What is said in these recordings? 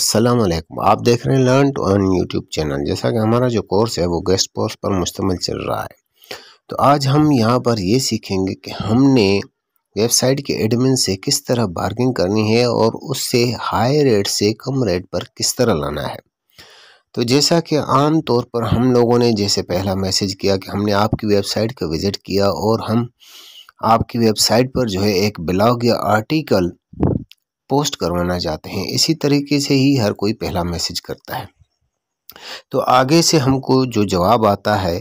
असलम आप देख रहे हैं लर्न अर्न यूट्यूब चैनल जैसा कि हमारा जो कोर्स है वो गेस्ट कोर्स पर मुश्तमल चल रहा है तो आज हम यहाँ पर ये सीखेंगे कि हमने वेबसाइट के एडमिन से किस तरह बार्गिंग करनी है और उससे हाई रेट से कम रेट पर किस तरह लाना है तो जैसा कि आम तौर पर हम लोगों ने जैसे पहला मैसेज किया कि हमने आपकी वेबसाइट का विज़िट किया और हम आपकी वेबसाइट पर जो है एक ब्लॉग या आर्टिकल पोस्ट करवाना चाहते हैं इसी तरीके से ही हर कोई पहला मैसेज करता है तो आगे से हमको जो जवाब आता है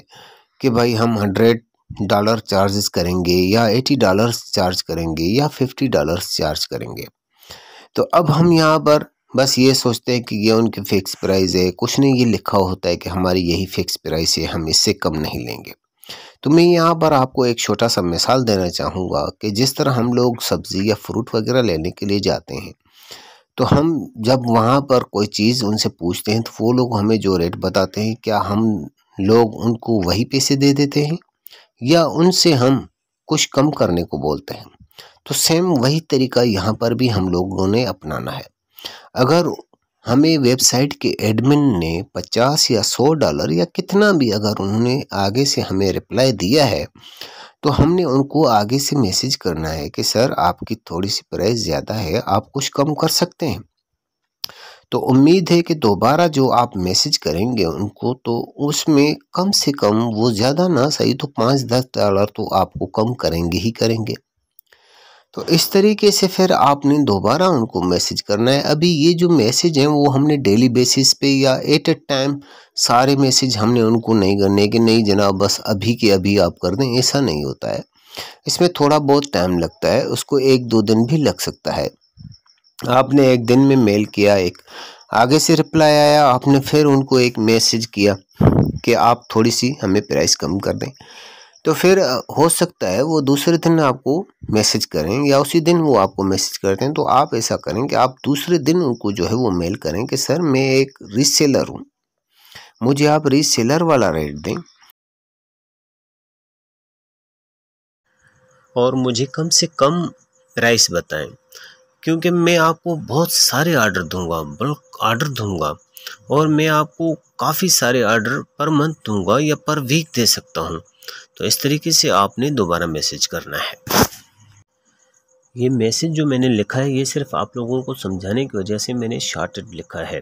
कि भाई हम हंड्रेड डॉलर चार्जेस करेंगे या एटी डॉलर्स चार्ज करेंगे या फिफ्टी डॉलर्स चार्ज करेंगे तो अब हम यहाँ पर बस ये सोचते हैं कि ये उनकी फ़िक्स प्राइस है कुछ नहीं ये लिखा होता है कि हमारी यही फ़िक्स प्राइस है हम इससे कम नहीं लेंगे तो मैं यहाँ पर आपको एक छोटा सा मिसाल देना चाहूँगा कि जिस तरह हम लोग सब्ज़ी या फ्रूट वगैरह लेने के लिए जाते हैं तो हम जब वहाँ पर कोई चीज़ उनसे पूछते हैं तो वो लोग हमें जो रेट बताते हैं क्या हम लोग उनको वही पैसे दे देते हैं या उनसे हम कुछ कम करने को बोलते हैं तो सेम वही तरीका यहाँ पर भी हम लोगों ने अपनाना है अगर हमें वेबसाइट के एडमिन ने पचास या सौ डॉलर या कितना भी अगर उन्होंने आगे से हमें रिप्लाई दिया है तो हमने उनको आगे से मैसेज करना है कि सर आपकी थोड़ी सी प्राइस ज़्यादा है आप कुछ कम कर सकते हैं तो उम्मीद है कि दोबारा जो आप मैसेज करेंगे उनको तो उसमें कम से कम वो ज़्यादा ना सही तो पाँच दस डॉलर तो आपको कम करेंगे ही करेंगे तो इस तरीके से फिर आपने दोबारा उनको मैसेज करना है अभी ये जो मैसेज हैं वो हमने डेली बेसिस पे या एट ए टाइम सारे मैसेज हमने उनको नहीं करने के नहीं जनाब बस अभी के अभी आप कर दें ऐसा नहीं होता है इसमें थोड़ा बहुत टाइम लगता है उसको एक दो दिन भी लग सकता है आपने एक दिन में मेल किया एक आगे से रिप्लाई आया आपने फिर उनको एक मैसेज किया कि आप थोड़ी सी हमें प्राइस कम कर दें तो फिर हो सकता है वो दूसरे दिन आपको मैसेज करें या उसी दिन वो आपको मैसेज करते हैं तो आप ऐसा करें कि आप दूसरे दिन उनको जो है वो मेल करें कि सर मैं एक रीसेलर हूँ मुझे आप रीसेलर वाला रेट दें और मुझे कम से कम प्राइस बताएं क्योंकि मैं आपको बहुत सारे आर्डर दूंगा बल्क आर्डर दूंगा और मैं आपको काफ़ी सारे आर्डर पर मंथ दूंगा या पर वीक दे सकता हूँ तो इस तरीके से आपने दोबारा मैसेज करना है ये मैसेज जो मैंने लिखा है ये सिर्फ आप लोगों को समझाने की वजह से मैंने शार्टड लिखा है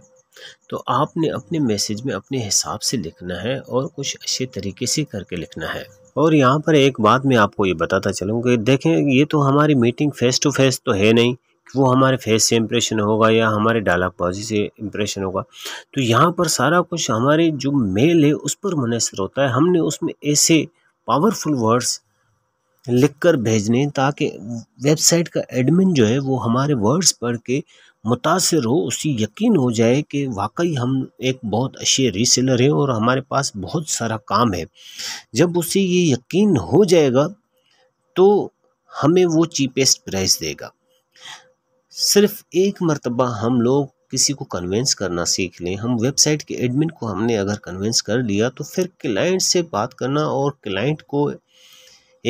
तो आपने अपने मैसेज में अपने हिसाब से लिखना है और कुछ अच्छे तरीके से करके लिखना है और यहाँ पर एक बात मैं आपको ये बताता चलूँगा देखें ये तो हमारी मीटिंग फ़ेस टू फेस तो है नहीं वो हमारे फेस से इम्प्रेशन होगा या हमारे डायलॉग पॉजी से इम्प्रेशन होगा तो यहाँ पर सारा कुछ हमारे जो मेल है उस पर मुनसर होता है हमने उसमें ऐसे पावरफुल वर्ड्स लिखकर भेजने ताकि वेबसाइट का एडमिन जो है वो हमारे वर्ड्स पढ़ के मुतासर हो उसी यकीन हो जाए कि वाकई हम एक बहुत अच्छे रीसेलर हैं और हमारे पास बहुत सारा काम है जब उसे ये यकीन हो जाएगा तो हमें वो चीपेस्ट प्राइस देगा सिर्फ एक मरतबा हम लोग किसी को कन्वेंस करना सीख लें हम वेबसाइट के एडमिन को हमने अगर कन्वेंस कर लिया तो फिर क्लाइंट से बात करना और क्लाइंट को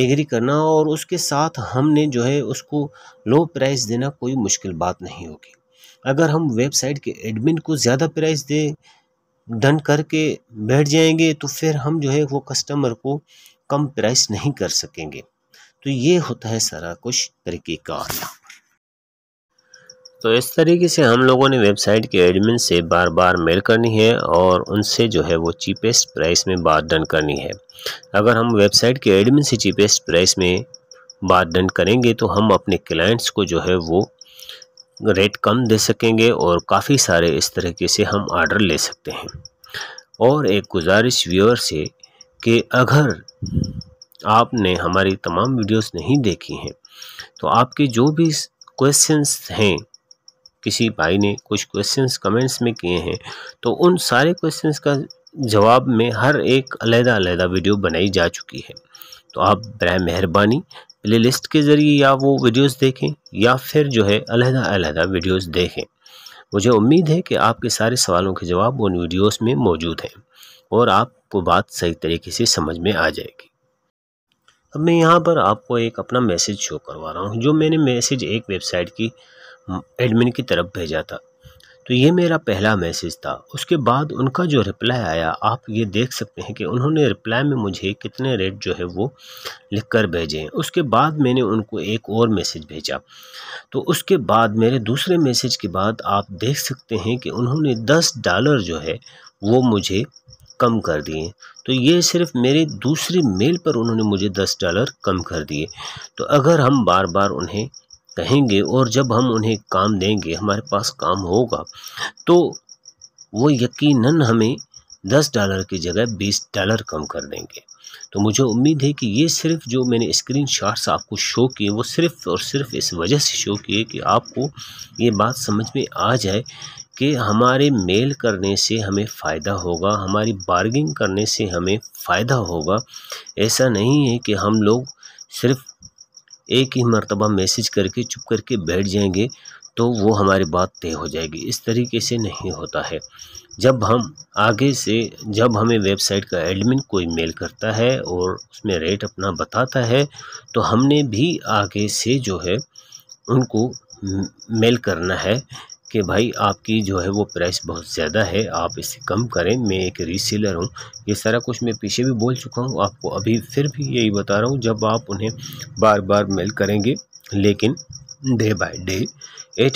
एग्री करना और उसके साथ हमने जो है उसको लो प्राइस देना कोई मुश्किल बात नहीं होगी अगर हम वेबसाइट के एडमिन को ज़्यादा प्राइस दे डन करके बैठ जाएंगे तो फिर हम जो है वो कस्टमर को कम प्राइस नहीं कर सकेंगे तो ये होता है सारा कुछ तरीक़ेकार तो इस तरीके से हम लोगों ने वेबसाइट के एडमिन से बार बार मेल करनी है और उनसे जो है वो चीपेस्ट प्राइस में बात डन करनी है अगर हम वेबसाइट के एडमिन से चीपेस्ट प्राइस में बात डन करेंगे तो हम अपने क्लाइंट्स को जो है वो रेट कम दे सकेंगे और काफ़ी सारे इस तरीके से हम आर्डर ले सकते हैं और एक गुजारिश व्यूअर से कि अगर आपने हमारी तमाम वीडियोस नहीं देखी हैं तो आपके जो भी क्वेश्चंस हैं किसी भाई ने कुछ क्वेश्चंस कमेंट्स में किए हैं तो उन सारे क्वेश्चंस का जवाब में हर एक अलहदा अलहदा वीडियो बनाई जा चुकी है तो आप बर मेहरबानी प्ले लिस्ट के ज़रिए या वो वीडियोस देखें या फिर जो है अलहदा अलहदा वीडियोस देखें मुझे उम्मीद है कि आपके सारे सवालों के जवाब उन वीडियोज़ में मौजूद हैं और आपको बात सही तरीके से समझ में आ जाएगी अब मैं यहाँ पर आपको एक अपना मैसेज शो करवा रहा हूँ जो मैंने मैसेज एक वेबसाइट की हाँ। एडमिन की तरफ भेजा था तो ये मेरा पहला मैसेज था उसके बाद उनका जो रिप्लाई आया आप ये देख सकते हैं कि उन्होंने रिप्लाई में मुझे कितने रेट जो है वो लिखकर भेजे हैं उसके बाद मैंने उनको एक और मैसेज भेजा तो उसके बाद मेरे दूसरे मैसेज के बाद आप देख सकते हैं कि उन्होंने दस डॉलर जो है वो मुझे कम कर दिए तो ये सिर्फ मेरे दूसरे मेल पर उन्होंने मुझे दस डॉलर कम कर दिए तो अगर हम बार बार उन्हें कहेंगे और जब हम उन्हें काम देंगे हमारे पास काम होगा तो वो यकीनन हमें दस डॉलर की जगह बीस डॉलर कम कर देंगे तो मुझे उम्मीद है कि ये सिर्फ जो मैंने स्क्रीन शॉट्स आपको शो किए वो सिर्फ और सिर्फ इस वजह से शो किए कि आपको ये बात समझ में आ जाए कि हमारे मेल करने से हमें फ़ायदा होगा हमारी बार्गिंग करने से हमें फ़ायदा होगा ऐसा नहीं है कि हम लोग सिर्फ एक ही मरतबा मैसेज करके चुप करके बैठ जाएंगे तो वो हमारी बात तय हो जाएगी इस तरीके से नहीं होता है जब हम आगे से जब हमें वेबसाइट का एडमिन कोई मेल करता है और उसमें रेट अपना बताता है तो हमने भी आगे से जो है उनको मेल करना है कि भाई आपकी जो है वो प्राइस बहुत ज़्यादा है आप इसे कम करें मैं एक रीसेलर हूँ ये सारा कुछ मैं पीछे भी बोल चुका हूँ आपको अभी फिर भी यही बता रहा हूँ जब आप उन्हें बार बार मेल करेंगे लेकिन डे बाय डे एट